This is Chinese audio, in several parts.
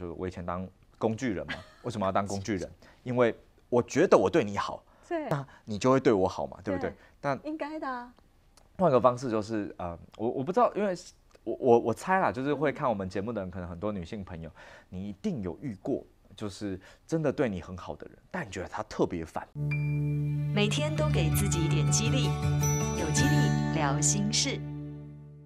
就是我以前当工具人嘛，为什么要当工具人？因为我觉得我对你好，对，那你就会对我好嘛，对不对？但应该的。换个方式就是，呃，我我不知道，因为我我我猜啦，就是会看我们节目的人，可能很多女性朋友，你一定有遇过，就是真的对你很好的人，但你觉得他特别烦。每天都给自己一点激励，有激励聊心事。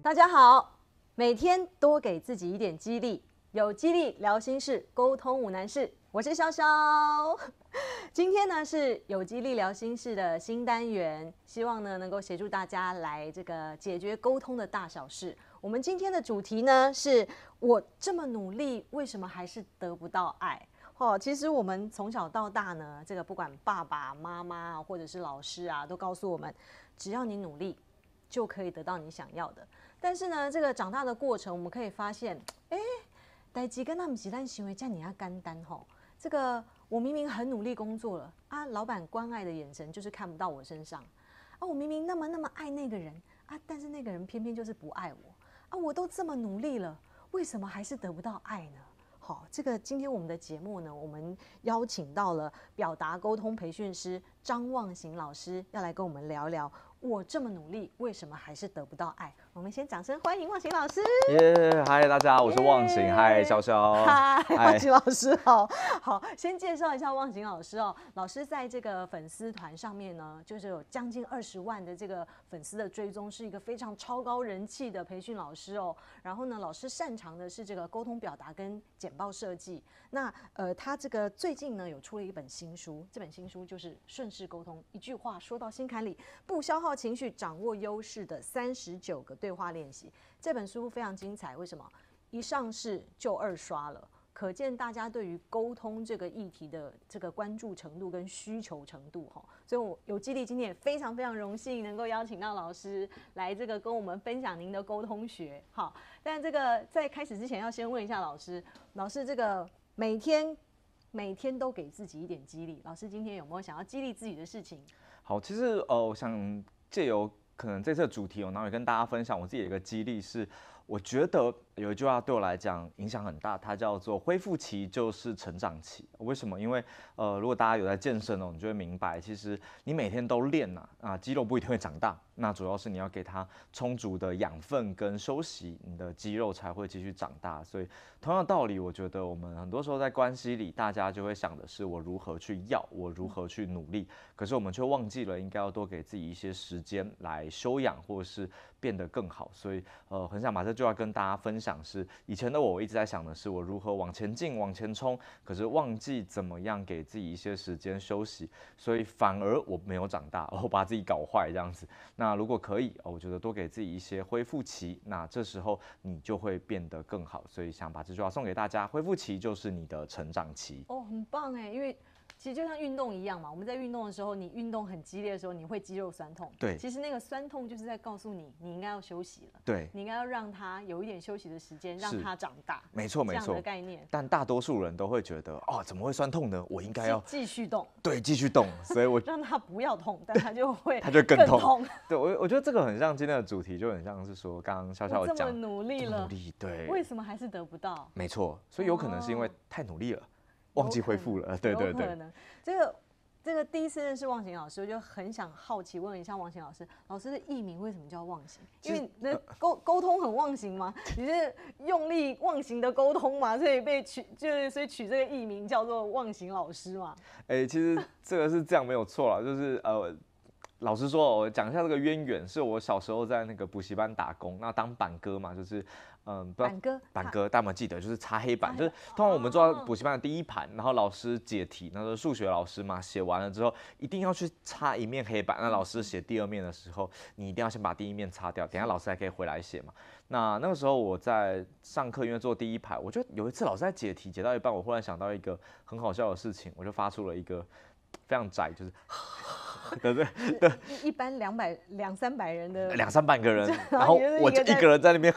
大家好，每天多给自己一点激励。有激励聊心事，沟通无难事。我是潇潇，今天呢是有激励聊心事的新单元，希望呢能够协助大家来这个解决沟通的大小事。我们今天的主题呢是：我这么努力，为什么还是得不到爱？哦，其实我们从小到大呢，这个不管爸爸妈妈或者是老师啊，都告诉我们，只要你努力，就可以得到你想要的。但是呢，这个长大的过程，我们可以发现，哎。代级跟他们极端行为叫你要甘单吼，这个我明明很努力工作了啊，老板关爱的眼神就是看不到我身上啊，我明明那么那么爱那个人啊，但是那个人偏偏就是不爱我啊，我都这么努力了，为什么还是得不到爱呢？好，这个今天我们的节目呢，我们邀请到了表达沟通培训师张望行老师要来跟我们聊聊，我这么努力，为什么还是得不到爱？我们先掌声欢迎忘情老师。耶，嗨大家，我是忘情。嗨，潇潇。嗨，忘情老师，好好先介绍一下忘情老师哦。老师在这个粉丝团上面呢，就是有将近二十万的这个粉丝的追踪，是一个非常超高人气的培训老师哦。然后呢，老师擅长的是这个沟通表达跟简报设计。那呃，他这个最近呢有出了一本新书，这本新书就是《顺势沟通：一句话说到心坎里，不消耗情绪，掌握优势的三十九个》。对话练习这本书非常精彩，为什么一上市就二刷了？可见大家对于沟通这个议题的这个关注程度跟需求程度哈。所以，我有激励今天也非常非常荣幸能够邀请到老师来这个跟我们分享您的沟通学哈。但这个在开始之前要先问一下老师，老师这个每天每天都给自己一点激励，老师今天有没有想要激励自己的事情？好，其实呃，我想借由。可能这次的主题，我然后跟大家分享，我自己一个激励是，我觉得。有一句话对我来讲影响很大，它叫做“恢复期就是成长期”。为什么？因为呃，如果大家有在健身哦，你就会明白，其实你每天都练呐，啊，肌肉不一定会长大。那主要是你要给它充足的养分跟休息，你的肌肉才会继续长大。所以，同样的道理，我觉得我们很多时候在关系里，大家就会想的是我如何去要，我如何去努力，可是我们却忘记了应该要多给自己一些时间来修养，或是变得更好。所以，呃，很想马上就要跟大家分享。想是以前的我，我一直在想的是我如何往前进、往前冲，可是忘记怎么样给自己一些时间休息，所以反而我没有长大，哦，把自己搞坏这样子。那如果可以，我觉得多给自己一些恢复期，那这时候你就会变得更好。所以想把这句话送给大家：恢复期就是你的成长期。哦，很棒哎，因为。其实就像运动一样嘛，我们在运动的时候，你运动很激烈的时候，你会肌肉酸痛。对，其实那个酸痛就是在告诉你，你应该要休息了。对，你应该要让它有一点休息的时间，让它长大。没错，没错。这样的概念。但大多数人都会觉得，哦，怎么会酸痛呢？我应该要继续动。对，继续动。所以我让它不要痛，但它就会，它就更痛。对我，我觉得这个很像今天的主题，就很像是说，刚刚笑笑讲，努力了，对，为什么还是得不到？没错，所以有可能是因为太努力了。忘记回复了，对对对，这个这个第一次认识忘形老师，我就很想好奇问一下忘形老师，老师的艺名为什么叫忘形？因为那沟沟通很忘形吗？你是用力忘形的沟通嘛？所以被取就是所以取这个艺名叫做忘形老师嘛？哎，其实这个是这样没有错了，就是呃，老实说我讲一下这个渊源，是我小时候在那个补习班打工，那当板哥嘛，就是。嗯，板哥，板哥，大家记得就是擦黑板，就是通常我们坐补习班的第一盘，然后老师解题，那时候数学老师嘛，写完了之后一定要去擦一面黑板。那老师写第二面的时候，你一定要先把第一面擦掉，等下老师还可以回来写嘛。那那个时候我在上课，因为坐第一排，我就有一次老师在解题，解到一半，我忽然想到一个很好笑的事情，我就发出了一个非常窄，就是。对 对？对，一般两百两三百人的两三百个人，然后我就一个人在那边，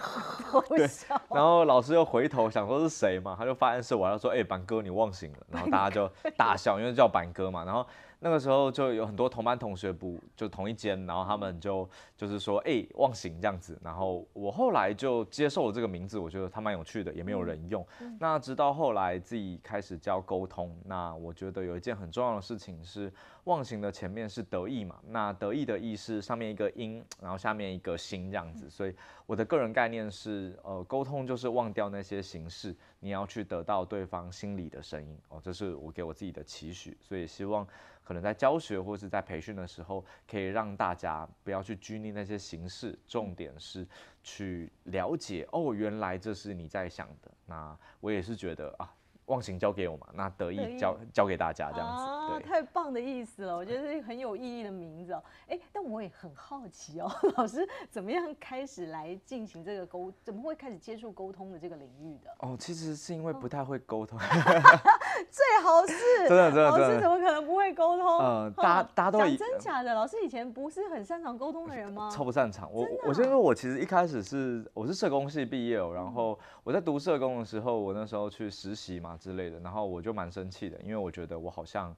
然后老师又回头想说是谁嘛，他就发现是我，他说：“哎，板哥，你忘形了。”然后大家就大笑，因为叫板哥嘛，然后。那个时候就有很多同班同学不就同一间，然后他们就就是说哎忘形这样子，然后我后来就接受了这个名字，我觉得它蛮有趣的，也没有人用。那直到后来自己开始教沟通，那我觉得有一件很重要的事情是忘形的前面是得意嘛，那得意的意思上面一个音，然后下面一个心这样子，所以我的个人概念是呃沟通就是忘掉那些形式，你要去得到对方心里的声音哦，这是我给我自己的期许，所以希望。可能在教学或是在培训的时候，可以让大家不要去拘泥那些形式，重点是去了解哦，原来这是你在想的。那我也是觉得啊。忘形交给我嘛，那得意交交给大家这样子，啊，太棒的意思了，我觉得是很有意义的名字哦。哎，但我也很好奇哦，老师怎么样开始来进行这个沟，怎么会开始接触沟通的这个领域的？哦，其实是因为不太会沟通，最好是真的真的，老师怎么可能不会沟通？呃，大家大家都讲真假的，老师以前不是很擅长沟通的人吗？超不擅长，我我先说，我其实一开始是我是社工系毕业，然后我在读社工的时候，我那时候去实习嘛。之类的，然后我就蛮生气的，因为我觉得我好像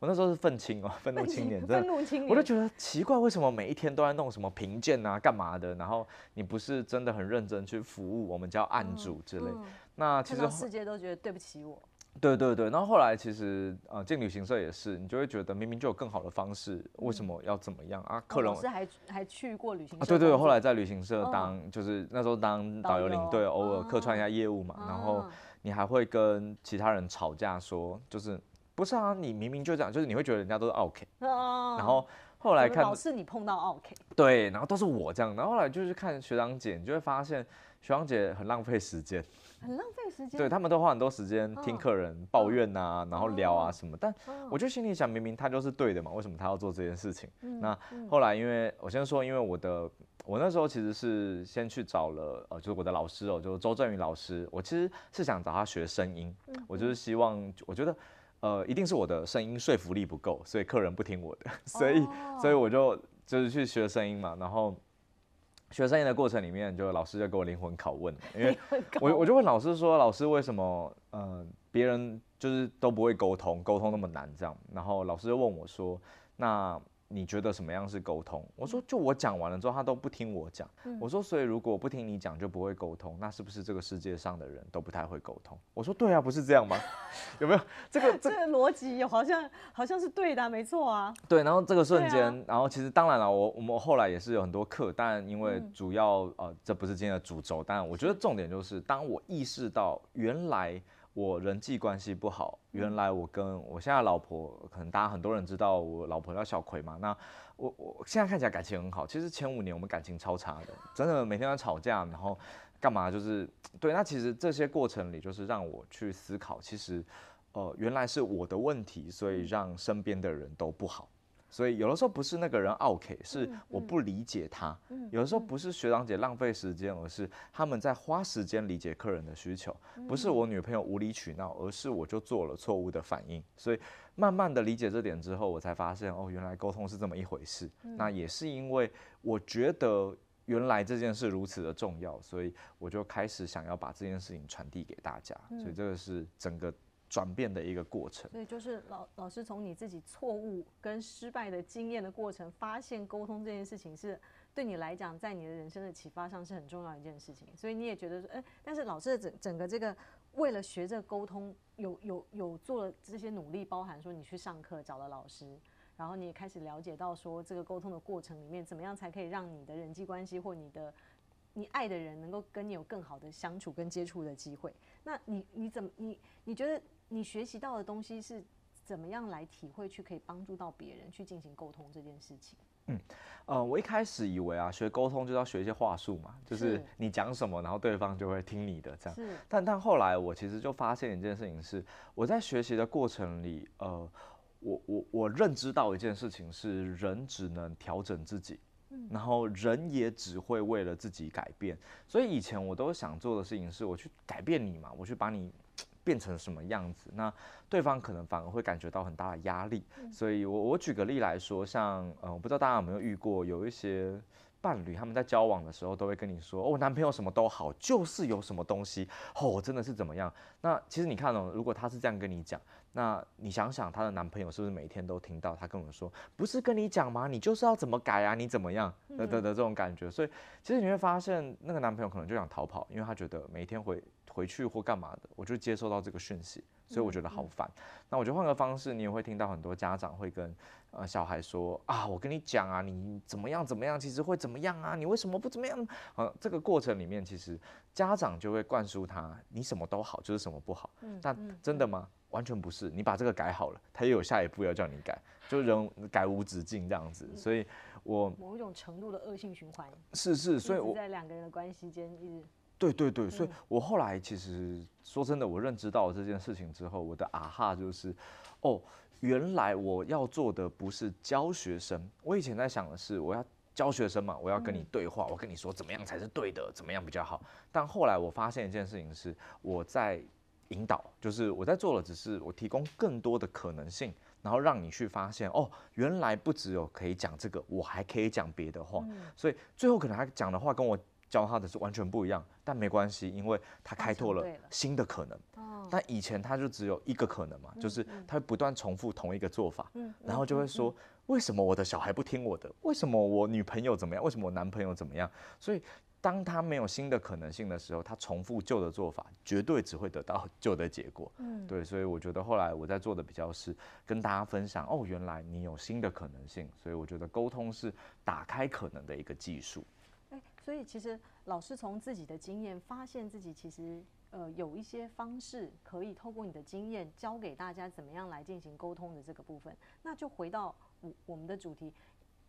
我那时候是愤青哦，愤怒青年，愤怒青年我就觉得奇怪，为什么每一天都在弄什么评鉴啊、干嘛的？然后你不是真的很认真去服务我们叫案主之类，那其实世界都觉得对不起我。对对对，然后后来其实啊进旅行社也是，你就会觉得明明就有更好的方式，为什么要怎么样啊？可能是还还去过旅行社，对对，后来在旅行社当就是那时候当导游领队，偶尔客串一下业务嘛。然后你还会跟其他人吵架，说就是不是啊，你明明就这样，就是你会觉得人家都是 OK 啊。然后后来看老是你碰到 OK，对，然后都是我这样后后来就是看学长姐，你就会发现学长姐很浪费时间。很浪费时间，对他们都花很多时间听客人抱怨呐，然后聊啊什么。但我就心里想，明明他就是对的嘛，为什么他要做这件事情？那后来，因为我先说，因为我的我那时候其实是先去找了呃，就是我的老师哦，就是周正宇老师。我其实是想找他学声音，我就是希望，我觉得，呃，一定是我的声音说服力不够，所以客人不听我的，所以所以我就就是去学声音嘛，然后。学生年的过程里面，就老师就给我灵魂拷问，因为我我就问老师说，老师为什么嗯别人就是都不会沟通，沟通那么难这样，然后老师就问我说，那。你觉得什么样是沟通？我说，就我讲完了之后，他都不听我讲。我说，所以如果不听你讲，就不会沟通。那是不是这个世界上的人都不太会沟通？我说，对啊，不是这样吗？有没有这个这个逻辑？好像好像是对的，没错啊。对，然后这个瞬间，然后其实当然了，我我们后来也是有很多课，但因为主要呃，这不是今天的主轴，但我觉得重点就是，当我意识到原来。我人际关系不好，原来我跟我现在老婆，可能大家很多人知道我老婆叫小葵嘛。那我我现在看起来感情很好，其实前五年我们感情超差的，真的每天在吵架，然后干嘛就是对。那其实这些过程里，就是让我去思考，其实呃，原来是我的问题，所以让身边的人都不好。所以有的时候不是那个人 OK，是我不理解他。有的时候不是学长姐浪费时间，而是他们在花时间理解客人的需求。不是我女朋友无理取闹，而是我就做了错误的反应。所以慢慢的理解这点之后，我才发现哦，原来沟通是这么一回事。那也是因为我觉得原来这件事如此的重要，所以我就开始想要把这件事情传递给大家。所以这个是整个。转变的一个过程，对，就是老老师从你自己错误跟失败的经验的过程，发现沟通这件事情是对你来讲，在你的人生的启发上是很重要一件事情。所以你也觉得说，哎，但是老师的整整个这个为了学这沟通，有有有做了这些努力，包含说你去上课找了老师，然后你也开始了解到说这个沟通的过程里面，怎么样才可以让你的人际关系或你的。你爱的人能够跟你有更好的相处跟接触的机会，那你你怎么你你觉得你学习到的东西是怎么样来体会去可以帮助到别人去进行沟通这件事情？嗯，呃，我一开始以为啊，学沟通就要学一些话术嘛，就是你讲什么，然后对方就会听你的这样。但但后来我其实就发现一件事情是，我在学习的过程里，呃，我我我认知到一件事情是，人只能调整自己。然后人也只会为了自己改变，所以以前我都想做的事情是，我去改变你嘛，我去把你变成什么样子。那对方可能反而会感觉到很大的压力。所以，我我举个例来说，像呃，我不知道大家有没有遇过，有一些。伴侣他们在交往的时候都会跟你说，哦，男朋友什么都好，就是有什么东西，哦，真的是怎么样？那其实你看了，如果他是这样跟你讲，那你想想他的男朋友是不是每天都听到他跟我说，不是跟你讲吗？你就是要怎么改啊？你怎么样？的的的这种感觉，所以其实你会发现那个男朋友可能就想逃跑，因为他觉得每天回回去或干嘛的，我就接收到这个讯息，所以我觉得好烦。那我觉得换个方式，你也会听到很多家长会跟。呃，小孩说啊，我跟你讲啊，你怎么样怎么样，其实会怎么样啊？你为什么不怎么样？呃，这个过程里面，其实家长就会灌输他，你什么都好，就是什么不好。嗯。但真的吗？完全不是。你把这个改好了，他又有下一步要叫你改，就人改无止境这样子。嗯。所以我某一种程度的恶性循环。是是，所以我在两个人的关系间一直。对对对，所以我后来其实说真的，我认知到这件事情之后，我的啊哈就是，哦。原来我要做的不是教学生，我以前在想的是我要教学生嘛，我要跟你对话，我跟你说怎么样才是对的，怎么样比较好。但后来我发现一件事情是，我在引导，就是我在做的只是我提供更多的可能性，然后让你去发现哦，原来不只有可以讲这个，我还可以讲别的话。所以最后可能他讲的话跟我。教他的是完全不一样，但没关系，因为他开拓了新的可能。但以前他就只有一个可能嘛，就是他会不断重复同一个做法，然后就会说，为什么我的小孩不听我的？为什么我女朋友怎么样？为什么我男朋友怎么样？所以，当他没有新的可能性的时候，他重复旧的做法，绝对只会得到旧的结果。对，所以我觉得后来我在做的比较是跟大家分享，哦，原来你有新的可能性，所以我觉得沟通是打开可能的一个技术。所以，其实老师从自己的经验，发现自己其实呃有一些方式可以透过你的经验教给大家怎么样来进行沟通的这个部分，那就回到我我们的主题。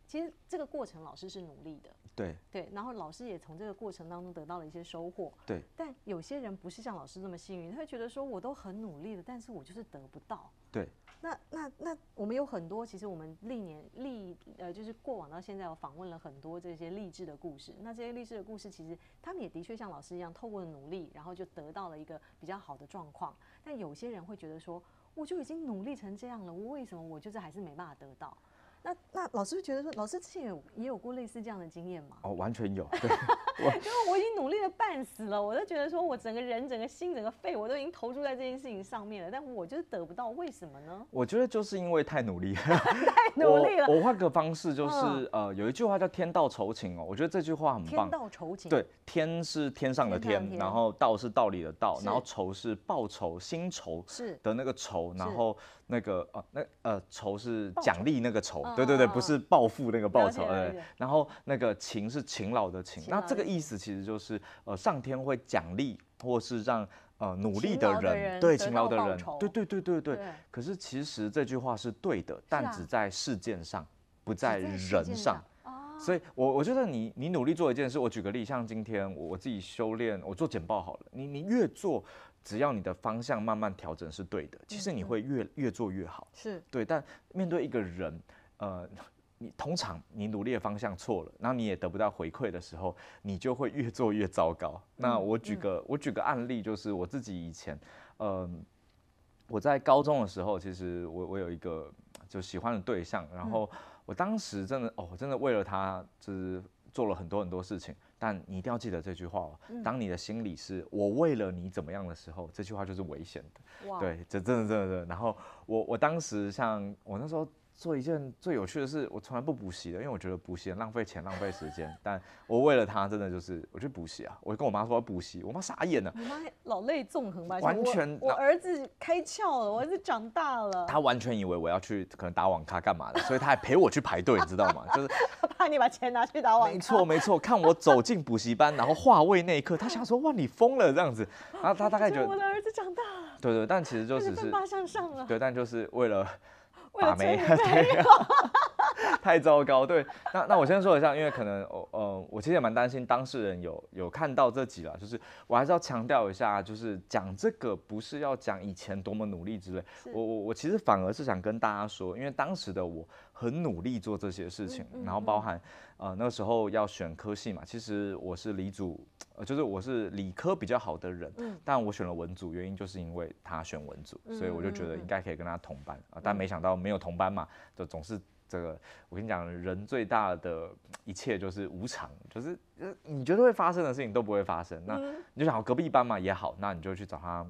其实这个过程老师是努力的，对对，然后老师也从这个过程当中得到了一些收获，对。但有些人不是像老师那么幸运，他会觉得说，我都很努力了，但是我就是得不到。对。那那那，我们有很多，其实我们历年历呃，就是过往到现在，我访问了很多这些励志的故事。那这些励志的故事，其实他们也的确像老师一样，透过努力，然后就得到了一个比较好的状况。但有些人会觉得说，我就已经努力成这样了，我为什么我就是还是没办法得到？那那老师觉得说，老师之前也有也有过类似这样的经验吗？哦，完全有，因为我已经努力了半死了，我都觉得说我整个人、整个心、整个肺，我都已经投注在这件事情上面了，但我就是得不到，为什么呢？我觉得就是因为太努力了，太努力了。我换个方式，就是呃，有一句话叫“天道酬勤”哦，我觉得这句话很棒。天道酬勤。对，天是天上的天，然后道是道理的道，然后酬是报酬、薪酬是的那个酬，然后。那个哦，那呃，仇是奖励那个仇，对对对，不是报复那个报酬，对。然后那个勤是勤劳的勤，那这个意思其实就是呃，上天会奖励或是让呃努力的人，对勤劳的人，对对对对对。可是其实这句话是对的，但只在事件上，不在人上。所以，我我觉得你你努力做一件事，我举个例，像今天我自己修炼，我做简报好了。你你越做，只要你的方向慢慢调整是对的，其实你会越越做越好。是对。但面对一个人，呃，你通常你努力的方向错了，然后你也得不到回馈的时候，你就会越做越糟糕。那我举个我举个案例，就是我自己以前，嗯，我在高中的时候，其实我我有一个就喜欢的对象，然后。我当时真的哦，真的为了他，就是做了很多很多事情。但你一定要记得这句话哦：，当你的心理是“我为了你怎么样”的时候，这句话就是危险的。对，这真的真的真的。然后我我当时像我那时候。做一件最有趣的事，我从来不补习的，因为我觉得补习浪费钱、浪费时间。但我为了他，真的就是我去补习啊！我跟我妈说要补习，我妈傻眼了，妈老泪纵横吧？完全，我儿子开窍了，我儿子长大了。他完全以为我要去可能打网咖干嘛的，所以他还陪我去排队，你知道吗？就是怕你把钱拿去打网。没错没错，看我走进补习班，然后化位那一刻，他想说哇你疯了这样子然后他大概觉得我的儿子长大了。对对，但其实就只是奋发向上啊。对，但就是为了。我没。太糟糕，对，那那我先说一下，因为可能我呃，我其实也蛮担心当事人有有看到这集了，就是我还是要强调一下，就是讲这个不是要讲以前多么努力之类，我我我其实反而是想跟大家说，因为当时的我很努力做这些事情，然后包含呃那时候要选科系嘛，其实我是理组，就是我是理科比较好的人，但我选了文组，原因就是因为他选文组，所以我就觉得应该可以跟他同班啊，但没想到没有同班嘛，就总是。这个，我跟你讲，人最大的一切就是无常，就是你觉得会发生的事情都不会发生。那你就想，隔壁班嘛也好，那你就去找他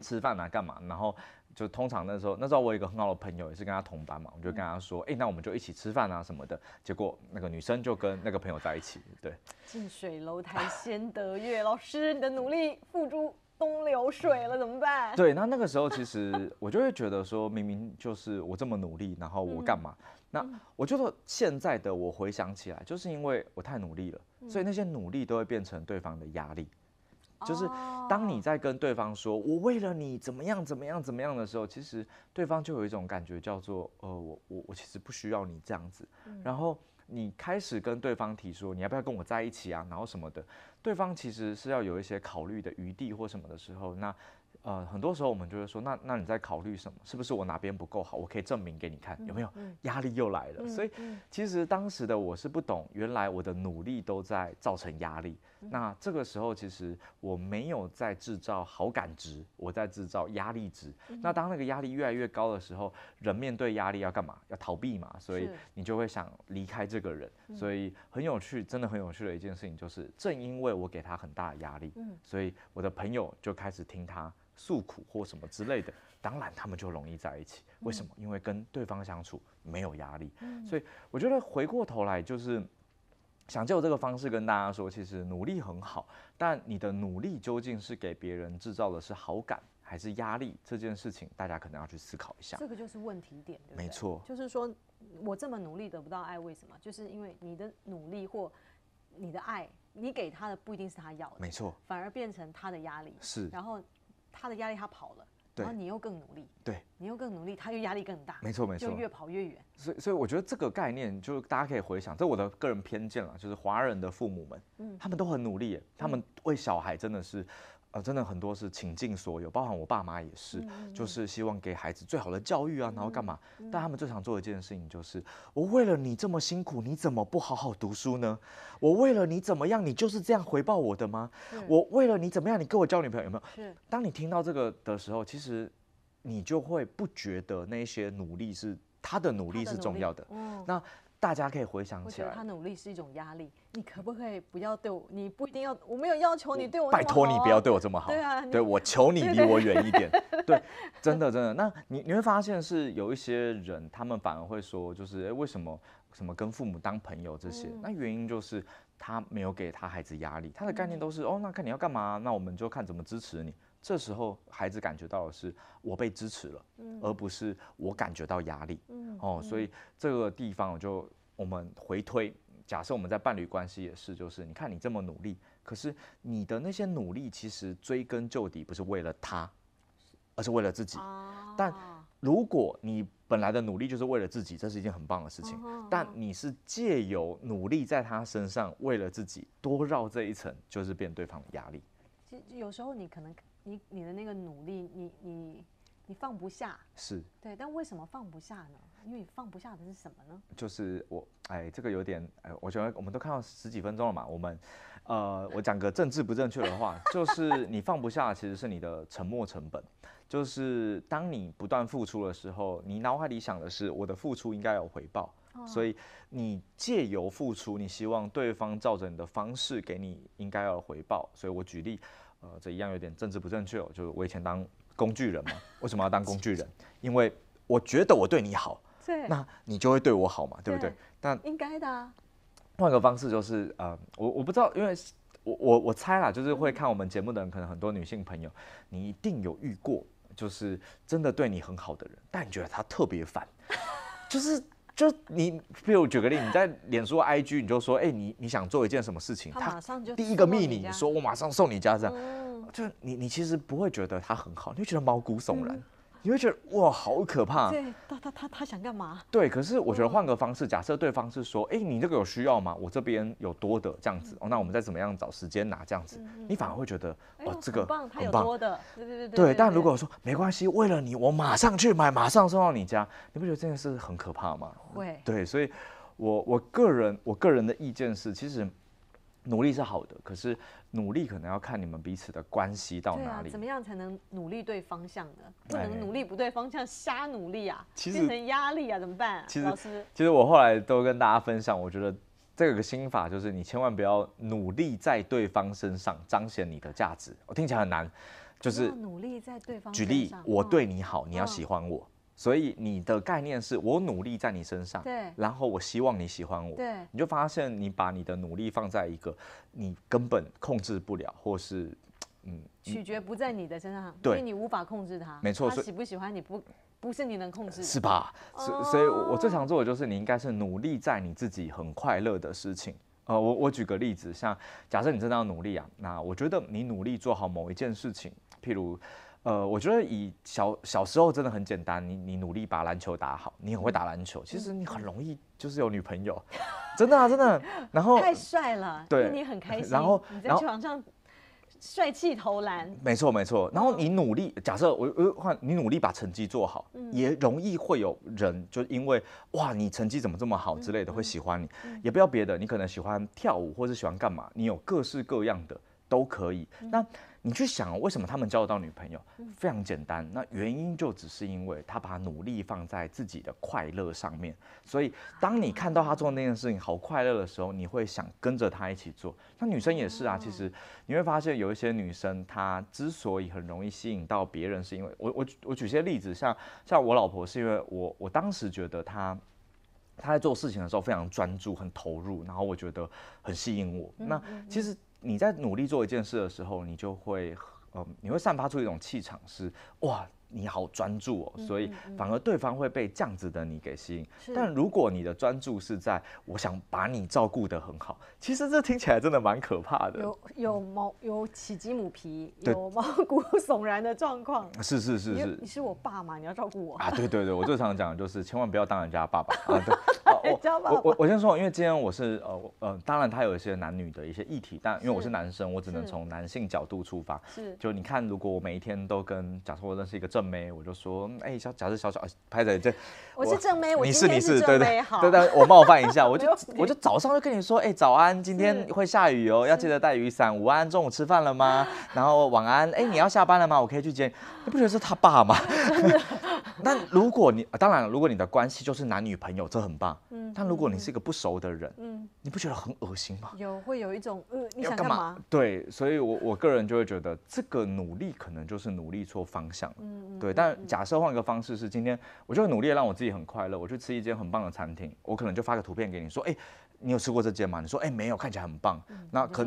吃饭啊，干嘛？然后就通常那时候，那时候我有一个很好的朋友，也是跟他同班嘛，我就跟他说，哎，那我们就一起吃饭啊什么的。结果那个女生就跟那个朋友在一起，对。近水楼台先得月，老师你的努力付诸。东流水了怎么办？对，那那个时候其实我就会觉得说，明明就是我这么努力，然后我干嘛？那我觉得现在的我回想起来，就是因为我太努力了，所以那些努力都会变成对方的压力。就是当你在跟对方说我为了你怎么样怎么样怎么样的时候，其实对方就有一种感觉叫做呃我我我其实不需要你这样子。然后你开始跟对方提说你要不要跟我在一起啊，然后什么的。对方其实是要有一些考虑的余地或什么的时候，那呃很多时候我们就会说，那那你在考虑什么？是不是我哪边不够好？我可以证明给你看，有没有？压力又来了。所以其实当时的我是不懂，原来我的努力都在造成压力。那这个时候，其实我没有在制造好感值，我在制造压力值。那当那个压力越来越高的时候，人面对压力要干嘛？要逃避嘛。所以你就会想离开这个人。所以很有趣，真的很有趣的一件事情就是，正因为我给他很大的压力，所以我的朋友就开始听他诉苦或什么之类的。当然，他们就容易在一起。为什么？因为跟对方相处没有压力。所以我觉得回过头来就是。想借这个方式跟大家说，其实努力很好，但你的努力究竟是给别人制造的是好感还是压力？这件事情大家可能要去思考一下。这个就是问题点，对对？没错，就是说我这么努力得不到爱，为什么？就是因为你的努力或你的爱，你给他的不一定是他要的，没错，反而变成他的压力。是，然后他的压力他跑了。然后你又更努力，对你又更努力，他又压力更大，没错没错，就越跑越远。所以所以我觉得这个概念，就是大家可以回想，这我的个人偏见了，就是华人的父母们，他们都很努力，他们为小孩真的是。啊，真的很多是倾尽所有，包括我爸妈也是，就是希望给孩子最好的教育啊，然后干嘛？但他们最想做一件事情就是，我为了你这么辛苦，你怎么不好好读书呢？我为了你怎么样，你就是这样回报我的吗？我为了你怎么样，你跟我交女朋友有没有？是。当你听到这个的时候，其实你就会不觉得那些努力是他的努力是重要的。嗯。那。大家可以回想起来，他努力是一种压力。你可不可以不要对我？你不一定要，我没有要求你对我。拜托你不要对我这么好。对啊，对我求你离我远一点。对，真的真的。那你你会发现是有一些人，他们反而会说，就是哎，为什么什么跟父母当朋友这些？那原因就是他没有给他孩子压力，他的概念都是哦，那看你要干嘛，那我们就看怎么支持你。这时候孩子感觉到的是我被支持了，而不是我感觉到压力。哦，所以这个地方就我们回推，假设我们在伴侣关系也是，就是你看你这么努力，可是你的那些努力其实追根究底不是为了他，而是为了自己。但如果你本来的努力就是为了自己，这是一件很棒的事情。但你是借由努力在他身上，为了自己多绕这一层，就是变对方的压力。其实有时候你可能。你你的那个努力，你你你放不下，是对，但为什么放不下呢？因为你放不下的是什么呢？就是我，哎，这个有点，哎，我觉得我们都看到十几分钟了嘛，我们，呃，我讲个政治不正确的话，就是你放不下其实是你的沉没成本，就是当你不断付出的时候，你脑海里想的是我的付出应该有回报，所以你借由付出，你希望对方照着你的方式给你应该要回报，所以我举例。呃，这一样有点政治不正确哦，就是我以前当工具人嘛，为什么要当工具人？因为我觉得我对你好，对，那你就会对我好嘛，对不对？但应该的。换个方式就是，呃，我我不知道，因为我我我猜啦，就是会看我们节目的人，可能很多女性朋友，你一定有遇过，就是真的对你很好的人，但你觉得他特别烦，就是。就你，譬如举个例，你在脸书、IG，你就说，哎，你你想做一件什么事情？他马上就第一个秘密你，说我马上送你家，这样，就你你其实不会觉得他很好，你就觉得毛骨悚然。你会觉得哇，好可怕！对，他他他他想干嘛？对，可是我觉得换个方式，假设对方是说，哎，你这个有需要吗？我这边有多的这样子，哦，那我们再怎么样找时间拿这样子，你反而会觉得哦，这个很棒，他有多的，对对对对。对，但如果说没关系，为了你，我马上去买，马上送到你家，你不觉得这件事很可怕吗？会，对，所以，我我个人我个人的意见是，其实。努力是好的，可是努力可能要看你们彼此的关系到哪里，怎么样才能努力对方向呢？不能努力不对方向，瞎努力啊，变成压力啊，怎么办啊？其实，其实我后来都跟大家分享，我觉得这个心法就是你千万不要努力在对方身上彰显你的价值。我听起来很难，就是努力在对方。举例，我对你好，你要喜欢我。所以你的概念是我努力在你身上，对，然后我希望你喜欢我，对，你就发现你把你的努力放在一个你根本控制不了，或是，嗯，取决不在你的身上，对，你无法控制他，没错，他喜不喜欢你不不是你能控制，是吧？所所以，我最常做的就是你应该是努力在你自己很快乐的事情。呃，我我举个例子，像假设你真的要努力啊，那我觉得你努力做好某一件事情，譬如。呃，我觉得以小小时候真的很简单，你你努力把篮球打好，你很会打篮球，其实你很容易就是有女朋友，真的啊，真的。然后太帅了，对你很开心。然后你在床上帅气投篮，没错没错。然后你努力，假设我我换你努力把成绩做好，也容易会有人就因为哇你成绩怎么这么好之类的会喜欢你，也不要别的，你可能喜欢跳舞或者喜欢干嘛，你有各式各样的都可以。那。你去想，为什么他们交得到女朋友，非常简单。那原因就只是因为他把努力放在自己的快乐上面。所以，当你看到他做那件事情好快乐的时候，你会想跟着他一起做。那女生也是啊，其实你会发现有一些女生，她之所以很容易吸引到别人，是因为我我我举些例子，像像我老婆，是因为我我当时觉得她她在做事情的时候非常专注，很投入，然后我觉得很吸引我。那其实。你在努力做一件事的时候，你就会，嗯，你会散发出一种气场是，哇，你好专注哦，所以反而对方会被这样子的你给吸引。但如果你的专注是在我想把你照顾得很好，其实这听起来真的蛮可怕的。有有毛有起鸡母皮，有毛骨悚然的状况。是是是是，你是我爸嘛，你要照顾我啊？对对对，我最常讲的就是千万不要当人家爸爸啊。对我我我先说，因为今天我是呃呃，当然他有一些男女的一些议题，但因为我是男生，我只能从男性角度出发。是，就你看，如果我每一天都跟，假设我认识一个正妹，我就说，哎小，假设小小拍在这，我是正妹，你是你是对对对对，我冒犯一下，我就我就早上就跟你说，哎早安，今天会下雨哦，要记得带雨伞。午安，中午吃饭了吗？然后晚安，哎你要下班了吗？我可以去接。你不觉得是他爸吗？那如果你当然，如果你的关系就是男女朋友，这很棒。但如果你是一个不熟的人，你不觉得很恶心吗？有会有一种呃，你想干嘛？对，所以我我个人就会觉得这个努力可能就是努力错方向了。嗯对，但假设换一个方式是，今天我就努力让我自己很快乐，我去吃一间很棒的餐厅，我可能就发个图片给你说，哎，你有吃过这间吗？你说，哎，没有，看起来很棒。那可。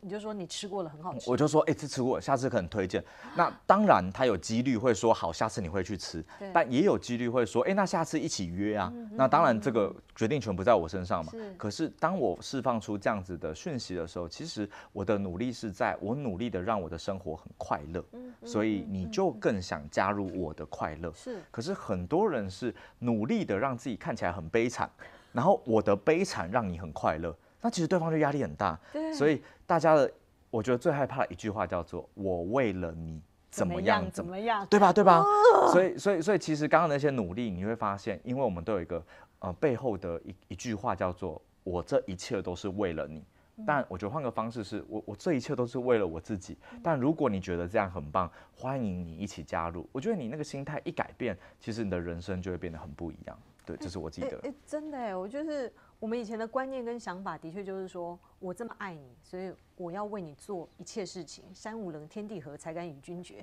你就说你吃过了，很好吃。我就说哎，这吃过，下次可能推荐。那当然，他有几率会说好，下次你会去吃。但也有几率会说哎，那下次一起约啊。那当然，这个决定权不在我身上嘛。可是当我释放出这样子的讯息的时候，其实我的努力是在我努力的让我的生活很快乐。嗯，所以你就更想加入我的快乐。是。可是很多人是努力的让自己看起来很悲惨，然后我的悲惨让你很快乐。那其实对方就压力很大，所以大家的，我觉得最害怕的一句话叫做“我为了你怎么样怎么样”，对吧？对吧？所以所以所以，其实刚刚那些努力，你会发现，因为我们都有一个呃背后的一一句话叫做“我这一切都是为了你”，但我觉得换个方式是“我我这一切都是为了我自己”。但如果你觉得这样很棒，欢迎你一起加入。我觉得你那个心态一改变，其实你的人生就会变得很不一样。对，这是我记得。哎，真的哎，我就是。我们以前的观念跟想法，的确就是说我这么爱你，所以我要为你做一切事情。山无棱，天地合，才敢与君绝。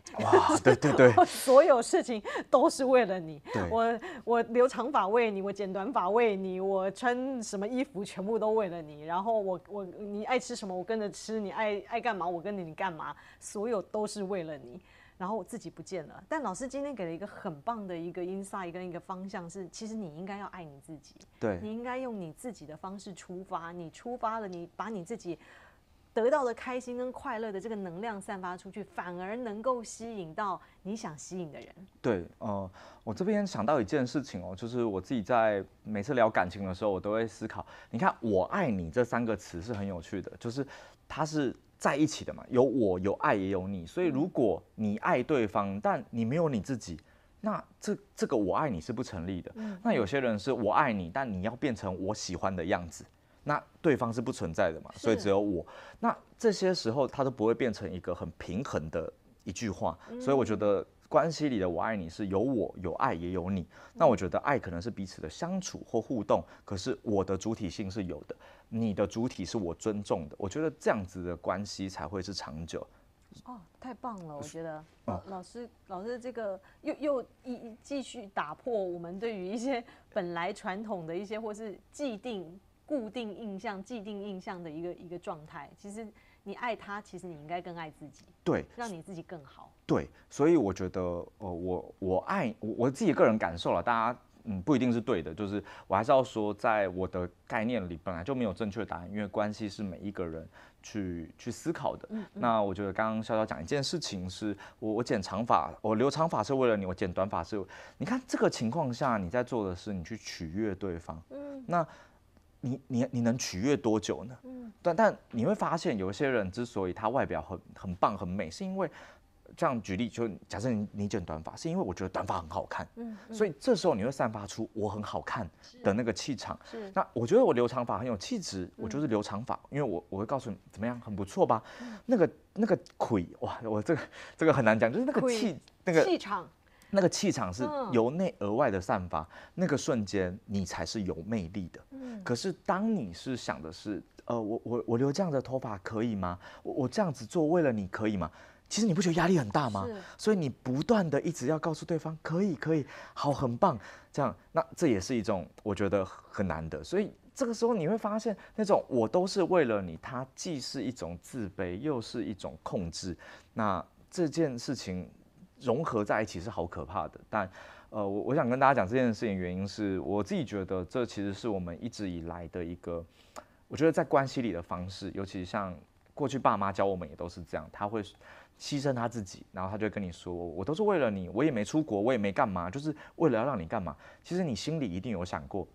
对对对，所有事情都是为了你。我我留长发为你，我剪短发为你，我穿什么衣服全部都为了你。然后我我你爱吃什么，我跟着吃；你爱爱干嘛，我跟着你干嘛。所有都是为了你。然后我自己不见了，但老师今天给了一个很棒的一个 insight，跟一个方向是，其实你应该要爱你自己，对你应该用你自己的方式出发，你出发了，你把你自己得到的开心跟快乐的这个能量散发出去，反而能够吸引到你想吸引的人。对，呃，我这边想到一件事情哦，就是我自己在每次聊感情的时候，我都会思考，你看“我爱你”这三个词是很有趣的，就是它是。在一起的嘛，有我有爱也有你，所以如果你爱对方，但你没有你自己，那这这个我爱你是不成立的。那有些人是我爱你，但你要变成我喜欢的样子，那对方是不存在的嘛，所以只有我。那这些时候他都不会变成一个很平衡的一句话，所以我觉得关系里的我爱你是有我有爱也有你。那我觉得爱可能是彼此的相处或互动，可是我的主体性是有的。你的主体是我尊重的，我觉得这样子的关系才会是长久。哦，太棒了，我觉得。哦，老师，老师，这个又又一继续打破我们对于一些 本来传统的一些或是既定固定印象、既定印象的一个一个状态。其实你爱他，其实你应该更爱自己。对，让你自己更好。对，所以我觉得，呃，我我爱我我自己个人感受了，大家。嗯，不一定是对的，就是我还是要说，在我的概念里，本来就没有正确答案，因为关系是每一个人去去思考的。嗯，那我觉得刚刚潇潇讲一件事情是，我我剪长发，我留长发是为了你，我剪短发是，你看这个情况下你在做的是你去取悦对方。嗯，那你你你能取悦多久呢？嗯，但但你会发现，有些人之所以他外表很很棒、很美，是因为。这样举例，就假设你你剪短发，是因为我觉得短发很好看，嗯，所以这时候你会散发出我很好看的那个气场。是，那我觉得我留长发很有气质，我就是留长发，因为我我会告诉你怎么样很不错吧。那个那个魁哇，我这个这个很难讲，就是那个气那个气场，那个气场是由内而外的散发，那个瞬间你才是有魅力的。嗯，可是当你是想的是，呃，我我我留这样的头发可以吗？我我这样子做为了你可以吗？其实你不觉得压力很大吗？所以你不断的一直要告诉对方可以可以好很棒，这样那这也是一种我觉得很难的。所以这个时候你会发现那种我都是为了你，它既是一种自卑又是一种控制。那这件事情融合在一起是好可怕的。但呃，我我想跟大家讲这件事情原因是我自己觉得这其实是我们一直以来的一个，我觉得在关系里的方式，尤其像过去爸妈教我们也都是这样，他会。牺牲他自己，然后他就跟你说：“我都是为了你，我也没出国，我也没干嘛，就是为了要让你干嘛。”其实你心里一定有想过，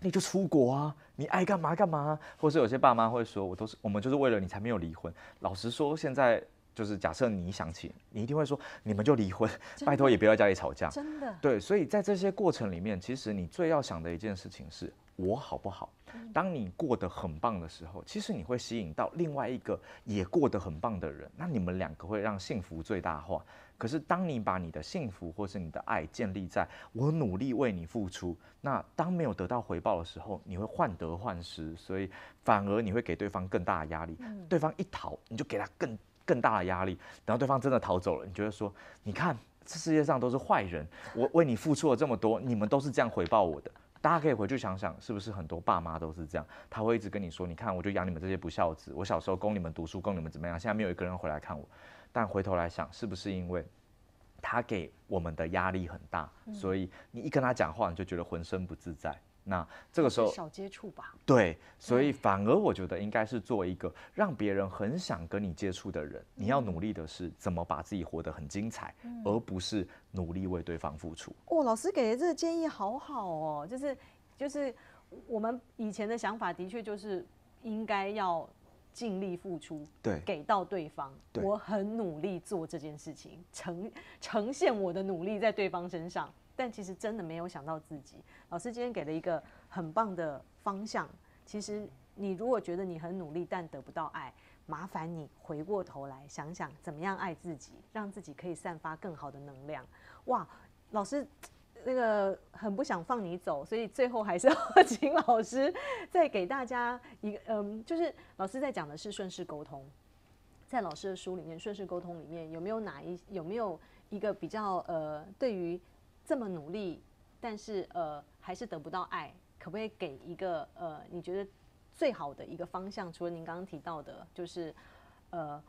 你就出国啊，你爱干嘛干嘛。或是有些爸妈会说：“我都是我们就是为了你才没有离婚。”老实说，现在。就是假设你想起，你一定会说，你们就离婚，拜托也不要在家里吵架。真的，对，所以在这些过程里面，其实你最要想的一件事情是，我好不好？当你过得很棒的时候，其实你会吸引到另外一个也过得很棒的人，那你们两个会让幸福最大化。可是当你把你的幸福或是你的爱建立在我努力为你付出，那当没有得到回报的时候，你会患得患失，所以反而你会给对方更大的压力。对方一逃，你就给他更。更大的压力，等到对方真的逃走了，你觉得说，你看这世界上都是坏人，我为你付出了这么多，你们都是这样回报我的。大家可以回去想想，是不是很多爸妈都是这样，他会一直跟你说，你看我就养你们这些不孝子，我小时候供你们读书，供你们怎么样，现在没有一个人回来看我。但回头来想，是不是因为他给我们的压力很大，所以你一跟他讲话，你就觉得浑身不自在。那这个时候少接触吧。对，所以反而我觉得应该是做一个让别人很想跟你接触的人。你要努力的是怎么把自己活得很精彩，而不是努力为对方付出。哦，老师给的这个建议好好哦，就是就是我们以前的想法的确就是应该要尽力付出，对，给到对方。我很努力做这件事情，呈呈现我的努力在对方身上。但其实真的没有想到自己，老师今天给了一个很棒的方向。其实你如果觉得你很努力但得不到爱，麻烦你回过头来想想怎么样爱自己，让自己可以散发更好的能量。哇，老师那个很不想放你走，所以最后还是要 请老师再给大家一个嗯，就是老师在讲的是顺势沟通。在老师的书里面，顺势沟通里面有没有哪一有没有一个比较呃对于？这么努力，但是呃还是得不到爱，可不可以给一个呃你觉得最好的一个方向？除了您刚刚提到的，就是呃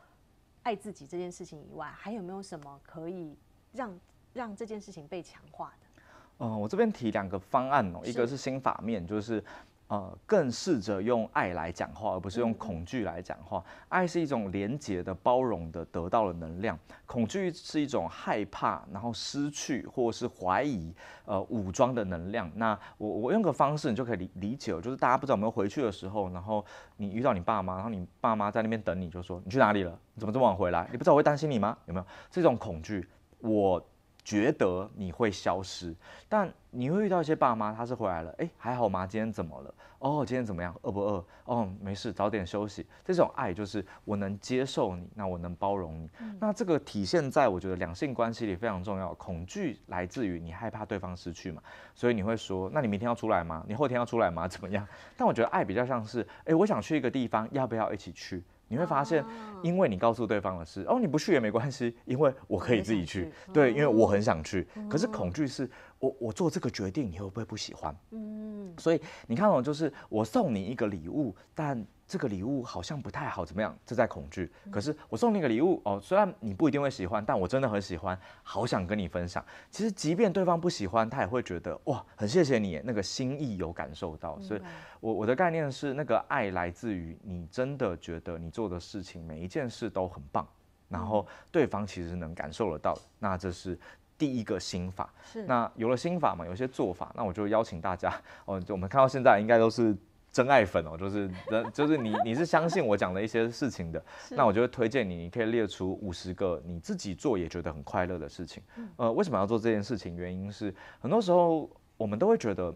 爱自己这件事情以外，还有没有什么可以让让这件事情被强化的？嗯，我这边提两个方案哦，一个是心法面，就是。呃，更试着用爱来讲话，而不是用恐惧来讲话。爱是一种廉洁的、包容的、得到的能量；恐惧是一种害怕，然后失去或是怀疑、呃武装的能量。那我我用个方式，你就可以理理解了，就是大家不知道有没有回去的时候，然后你遇到你爸妈，然后你爸妈在那边等你，就说你去哪里了？你怎么这么晚回来？你不知道我会担心你吗？有没有？这种恐惧，我。觉得你会消失，但你会遇到一些爸妈，他是回来了，哎，还好吗？今天怎么了？哦，今天怎么样？饿不饿？哦，没事，早点休息。这种爱就是我能接受你，那我能包容你。那这个体现在我觉得两性关系里非常重要。恐惧来自于你害怕对方失去嘛，所以你会说，那你明天要出来吗？你后天要出来吗？怎么样？但我觉得爱比较像是，哎，我想去一个地方，要不要一起去？你会发现，因为你告诉对方的是“哦，你不去也没关系，因为我可以自己去”，对，因为我很想去。可是恐惧是。我我做这个决定，你会不会不喜欢？嗯，所以你看哦，就是我送你一个礼物，但这个礼物好像不太好，怎么样？这在恐惧。可是我送你一个礼物哦，虽然你不一定会喜欢，但我真的很喜欢，好想跟你分享。其实即便对方不喜欢，他也会觉得哇，很谢谢你那个心意有感受到。所以，我我的概念是，那个爱来自于你真的觉得你做的事情每一件事都很棒，然后对方其实能感受得到，那这是。第一个心法是，那有了心法嘛，有些做法，那我就邀请大家 哦，就我们看到现在应该都是真爱粉哦，就是，就是你你是相信我讲的一些事情的，那我就会推荐你，你可以列出五十个你自己做也觉得很快乐的事情。呃，为什么要做这件事情？原因是很多时候我们都会觉得，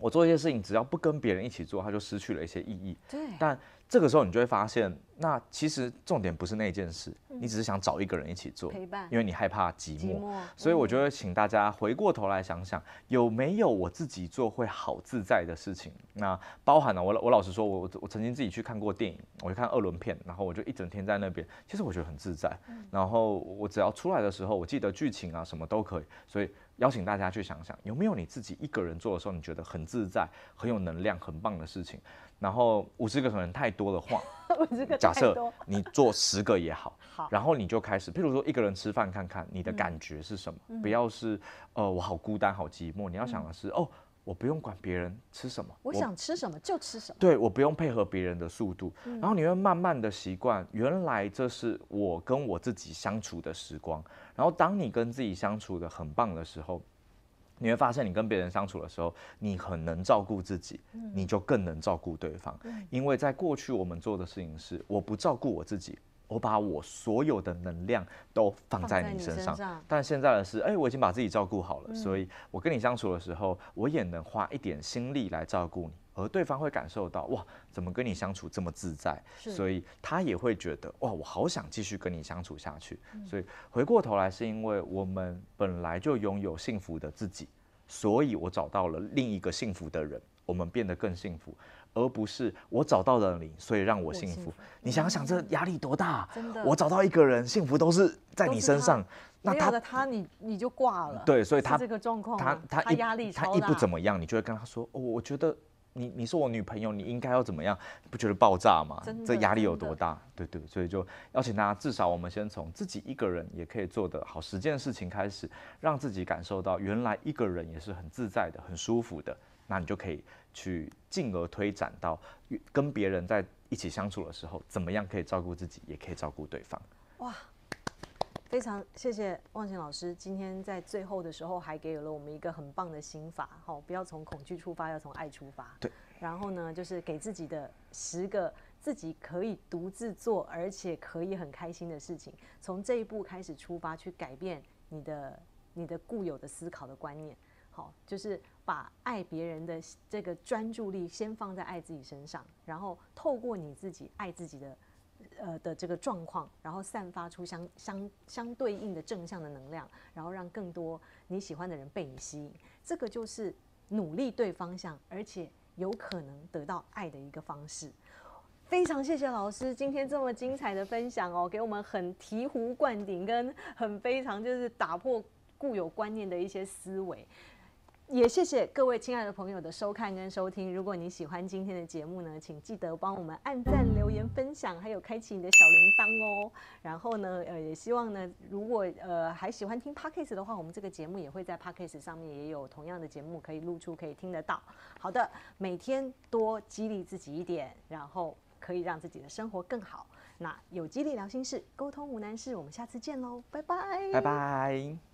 我做一些事情，只要不跟别人一起做，它就失去了一些意义。对，但。这个时候你就会发现，那其实重点不是那件事，你只是想找一个人一起做，因为你害怕寂寞。所以我觉得，请大家回过头来想想，有没有我自己做会好自在的事情？那包含了我，我老实说，我我曾经自己去看过电影，我就看二轮片，然后我就一整天在那边，其实我觉得很自在。然后我只要出来的时候，我记得剧情啊什么都可以。所以邀请大家去想想，有没有你自己一个人做的时候，你觉得很自在、很有能量、很棒的事情？然后五十个可能太多的话，五十个假设你做十个也好，好，然后你就开始，譬如说一个人吃饭，看看你的感觉是什么，不要是呃我好孤单好寂寞，你要想的是哦我不用管别人吃什么，我想吃什么就吃什么，对，我不用配合别人的速度，然后你会慢慢的习惯，原来这是我跟我自己相处的时光，然后当你跟自己相处的很棒的时候。你会发现，你跟别人相处的时候，你很能照顾自己，你就更能照顾对方。因为在过去，我们做的事情是，我不照顾我自己，我把我所有的能量都放在你身上。但现在的是，哎，我已经把自己照顾好了，所以我跟你相处的时候，我也能花一点心力来照顾你。而对方会感受到哇，怎么跟你相处这么自在？所以他也会觉得哇，我好想继续跟你相处下去。所以回过头来，是因为我们本来就拥有幸福的自己，所以我找到了另一个幸福的人，我们变得更幸福，而不是我找到了你，所以让我幸福。你想想，这压力多大？真的，我找到一个人幸福都是在你身上。那他的他，你你就挂了。对，所以他这个状况，他他压力他一不怎么样，你就会跟他说哦，我觉得。你你是我女朋友，你应该要怎么样？不觉得爆炸吗？这压力有多大？对对，所以就邀请大家，至少我们先从自己一个人也可以做的好十件事情开始，让自己感受到原来一个人也是很自在的、很舒服的。那你就可以去进而推展到跟别人在一起相处的时候，怎么样可以照顾自己，也可以照顾对方。哇。非常谢谢望晴老师，今天在最后的时候还给了我们一个很棒的心法，好，不要从恐惧出发，要从爱出发。对，然后呢，就是给自己的十个自己可以独自做，而且可以很开心的事情，从这一步开始出发，去改变你的你的固有的思考的观念。好，就是把爱别人的这个专注力先放在爱自己身上，然后透过你自己爱自己的。呃的这个状况，然后散发出相相相对应的正向的能量，然后让更多你喜欢的人被你吸引，这个就是努力对方向，而且有可能得到爱的一个方式。非常谢谢老师今天这么精彩的分享哦，给我们很醍醐灌顶，跟很非常就是打破固有观念的一些思维。也谢谢各位亲爱的朋友的收看跟收听。如果你喜欢今天的节目呢，请记得帮我们按赞、留言、分享，还有开启你的小铃铛哦。然后呢，呃，也希望呢，如果呃还喜欢听 Podcast 的话，我们这个节目也会在 Podcast 上面也有同样的节目可以录出，可以听得到。好的，每天多激励自己一点，然后可以让自己的生活更好。那有激励聊心事，沟通无难事，我们下次见喽，拜拜，拜拜。